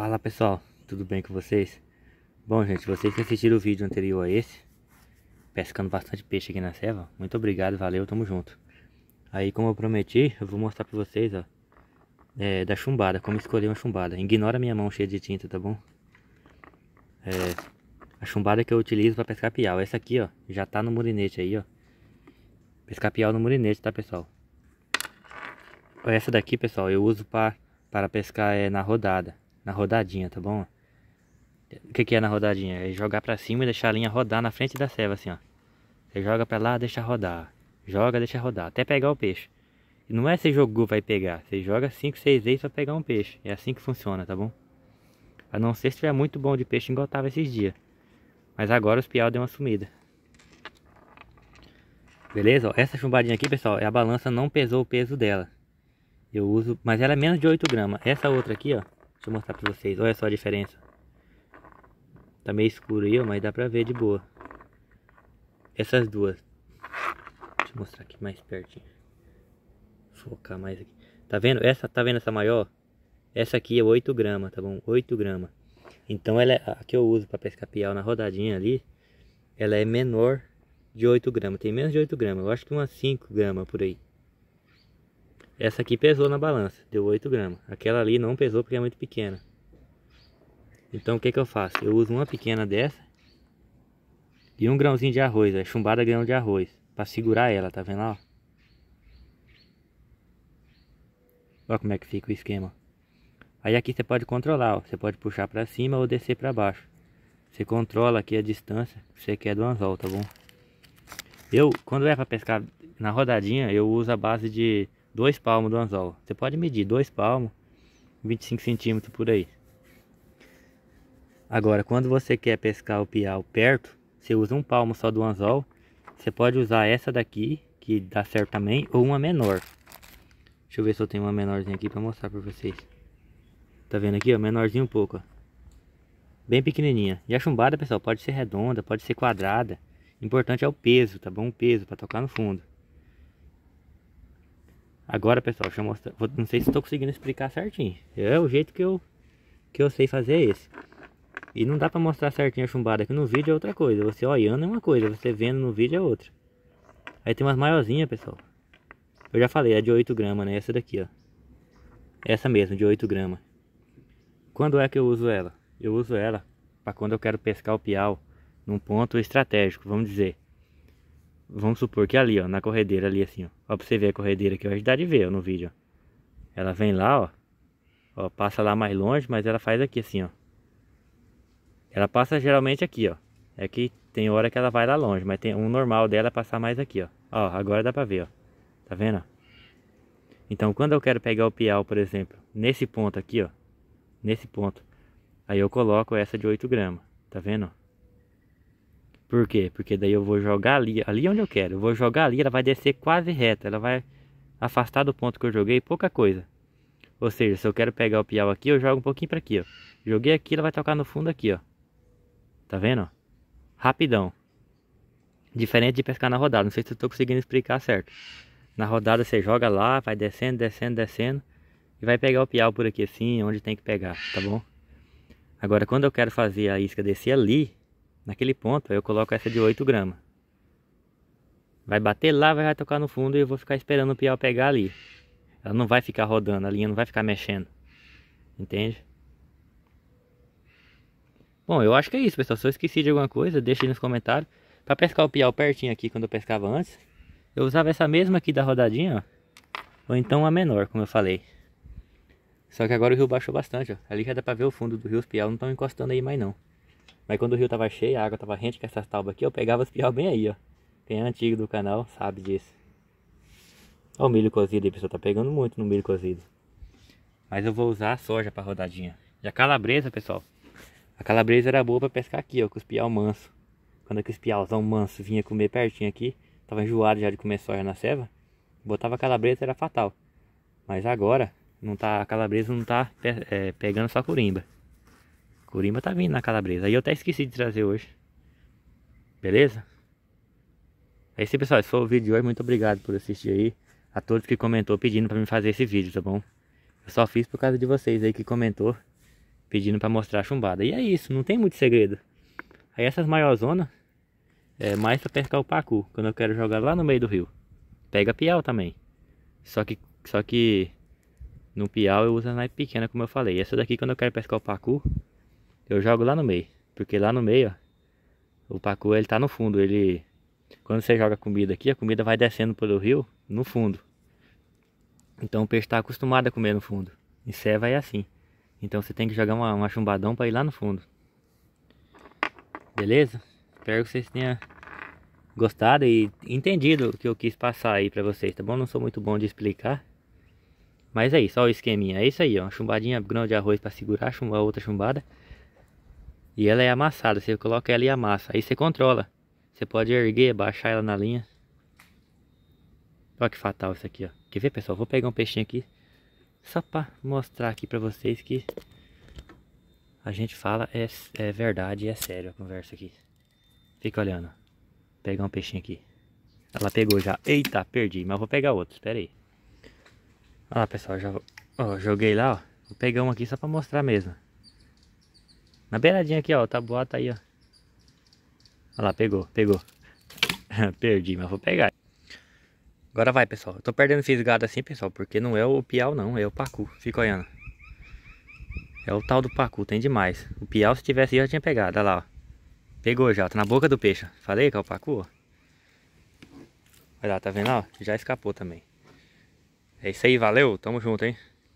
Fala pessoal, tudo bem com vocês? Bom gente, vocês que assistiram o vídeo anterior a esse Pescando bastante peixe aqui na serva Muito obrigado, valeu, tamo junto Aí como eu prometi, eu vou mostrar pra vocês ó é, Da chumbada, como escolher uma chumbada Ignora minha mão cheia de tinta, tá bom? É, a chumbada que eu utilizo pra pescar piau Essa aqui ó, já tá no murinete aí ó Pescar piau no murinete, tá pessoal? Essa daqui pessoal, eu uso pra, para pescar é, na rodada na rodadinha, tá bom? O que, que é na rodadinha? É jogar pra cima e deixar a linha rodar na frente da serva, assim, ó. Você joga pra lá, deixa rodar. Joga, deixa rodar, até pegar o peixe. E não é você jogou, vai pegar. Você joga 5, 6 vezes pra pegar um peixe. É assim que funciona, tá bom? A não ser se tiver muito bom de peixe, engotava esses dias. Mas agora os piau deu uma sumida. Beleza? Ó, essa chumbadinha aqui, pessoal, é a balança não pesou o peso dela. Eu uso, mas ela é menos de 8 gramas. Essa outra aqui, ó, Deixa eu mostrar pra vocês. Olha só a diferença. Tá meio escuro aí, ó, mas dá pra ver de boa. Essas duas. Deixa eu mostrar aqui mais pertinho. Focar mais aqui. Tá vendo? Essa, tá vendo essa maior? Essa aqui é 8 gramas, tá bom? 8 gramas. Então ela é, a que eu uso para pescar piau na rodadinha ali, ela é menor de 8 gramas. Tem menos de 8 gramas, eu acho que umas 5 gramas por aí. Essa aqui pesou na balança, deu 8 gramas. Aquela ali não pesou porque é muito pequena. Então o que, que eu faço? Eu uso uma pequena dessa e um grãozinho de arroz, é chumbada grão de arroz, para segurar ela, tá vendo lá? Olha como é que fica o esquema. Aí aqui você pode controlar, ó. você pode puxar para cima ou descer para baixo. Você controla aqui a distância que você quer do anzol, tá bom? Eu, quando é para pescar na rodadinha, eu uso a base de dois palmos do anzol. Você pode medir dois palmos, 25 centímetros por aí. Agora, quando você quer pescar o piau perto, você usa um palmo só do anzol. Você pode usar essa daqui, que dá certo também, ou uma menor. Deixa eu ver se eu tenho uma menorzinha aqui para mostrar para vocês. Tá vendo aqui, ó? Menorzinha um pouco, ó. Bem pequenininha. E a chumbada, pessoal, pode ser redonda, pode ser quadrada. O importante é o peso, tá bom? O peso para tocar no fundo. Agora, pessoal, deixa eu mostrar. Vou, não sei se estou conseguindo explicar certinho. É o jeito que eu, que eu sei fazer esse. E não dá para mostrar certinho a chumbada aqui no vídeo é outra coisa. Você olhando é uma coisa, você vendo no vídeo é outra. Aí tem umas maiorzinhas, pessoal. Eu já falei, é de 8 gramas, né? Essa daqui, ó. Essa mesmo, de 8 gramas. Quando é que eu uso ela? Eu uso ela para quando eu quero pescar o piau num ponto estratégico, vamos dizer. Vamos supor que ali, ó, na corredeira ali assim, ó. Ó, pra você ver a corredeira aqui, ó, a gente dá de ver, ó, no vídeo, ó. Ela vem lá, ó. Ó, passa lá mais longe, mas ela faz aqui assim, ó. Ela passa geralmente aqui, ó. É que tem hora que ela vai lá longe, mas tem um normal dela é passar mais aqui, ó. Ó, agora dá pra ver, ó. Tá vendo, Então, quando eu quero pegar o piau, por exemplo, nesse ponto aqui, ó. Nesse ponto. Aí eu coloco essa de 8 gramas, tá vendo, por quê? Porque daí eu vou jogar ali, ali onde eu quero. Eu vou jogar ali, ela vai descer quase reta. Ela vai afastar do ponto que eu joguei pouca coisa. Ou seja, se eu quero pegar o piau aqui, eu jogo um pouquinho para aqui, ó. Joguei aqui, ela vai tocar no fundo aqui, ó. Tá vendo? Rapidão. Diferente de pescar na rodada. Não sei se eu tô conseguindo explicar certo. Na rodada você joga lá, vai descendo, descendo, descendo. E vai pegar o piau por aqui assim, onde tem que pegar, tá bom? Agora, quando eu quero fazer a isca descer ali, Naquele ponto eu coloco essa de 8 gramas. Vai bater lá, vai tocar no fundo e eu vou ficar esperando o piau pegar ali. Ela não vai ficar rodando, a linha não vai ficar mexendo. Entende? Bom, eu acho que é isso, pessoal. Se eu esqueci de alguma coisa, deixa aí nos comentários. Pra pescar o piau pertinho aqui, quando eu pescava antes, eu usava essa mesma aqui da rodadinha, ó. Ou então a menor, como eu falei. Só que agora o rio baixou bastante, ó. Ali já dá pra ver o fundo do rio, os piau não estão encostando aí mais não. Mas quando o rio tava cheio, a água tava rente com essas taubas aqui, eu pegava os piau bem aí, ó. Quem é antigo do canal sabe disso. Olha o milho cozido aí, pessoal. Tá pegando muito no milho cozido. Mas eu vou usar a soja pra rodadinha. E a calabresa, pessoal. A calabresa era boa pra pescar aqui, ó. Com os piau manso. Quando aqueles piauzão manso vinha comer pertinho aqui. Tava enjoado já de comer soja na ceva. Botava a calabresa, era fatal. Mas agora, não tá, a calabresa não tá é, pegando só curimba. Curimba tá vindo na calabresa. Aí eu até esqueci de trazer hoje. Beleza? É isso aí, pessoal. Esse foi o vídeo de hoje. Muito obrigado por assistir aí. A todos que comentou pedindo pra mim fazer esse vídeo, tá bom? Eu só fiz por causa de vocês aí que comentou pedindo pra mostrar a chumbada. E é isso, não tem muito segredo. Aí essas maiorzonas é mais pra pescar o pacu, quando eu quero jogar lá no meio do rio. Pega piau também. Só que, só que no piau eu uso a naipe pequena, como eu falei. Essa daqui quando eu quero pescar o pacu, eu jogo lá no meio. Porque lá no meio, ó, o pacu ele tá no fundo. Ele, quando você joga comida aqui, a comida vai descendo pelo rio no fundo. Então o peixe está acostumado a comer no fundo. E ceva é assim. Então você tem que jogar uma, uma chumbadão para ir lá no fundo. Beleza? Espero que vocês tenham gostado e entendido o que eu quis passar aí para vocês, tá bom? Não sou muito bom de explicar. Mas é isso, olha o esqueminha. É isso aí, ó. Uma chumbadinha, grão de arroz para segurar, a outra chumbada. E ela é amassada, você coloca ela e amassa. Aí você controla. Você pode erguer, baixar ela na linha. Olha que fatal isso aqui, ó. Quer ver, pessoal? Vou pegar um peixinho aqui. Só pra mostrar aqui pra vocês que... A gente fala, é, é verdade, é sério a conversa aqui. Fica olhando. Vou pegar um peixinho aqui. Ela pegou já. Eita, perdi. Mas vou pegar outro, espera aí. Olha lá, pessoal. Já, ó, joguei lá, ó. Vou pegar um aqui só pra mostrar mesmo. Na beiradinha aqui, ó. tá boa, tá aí, ó. Olha lá, pegou, pegou. Perdi, mas vou pegar. Agora vai, pessoal. Eu tô perdendo fisgado assim, pessoal, porque não é o piau, não. É o pacu. Fica olhando. É o tal do pacu, tem demais. O piau, se tivesse, eu já tinha pegado. Olha lá, ó. Pegou já, tá na boca do peixe. Falei que é o pacu, ó. Olha lá, tá vendo? Ó, já escapou também. É isso aí, valeu. Tamo junto, hein?